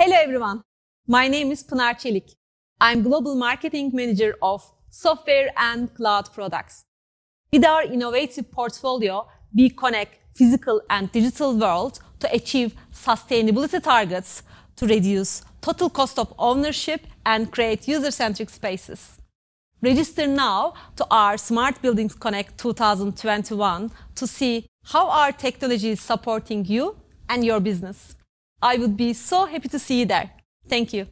Hello everyone. My name is Pınar Çelik. I'm Global Marketing Manager of Software and Cloud Products. With our innovative portfolio, we connect physical and digital world to achieve sustainability targets to reduce total cost of ownership and create user-centric spaces. Register now to our Smart Buildings Connect 2021 to see how our technology is supporting you and your business. I would be so happy to see you there. Thank you.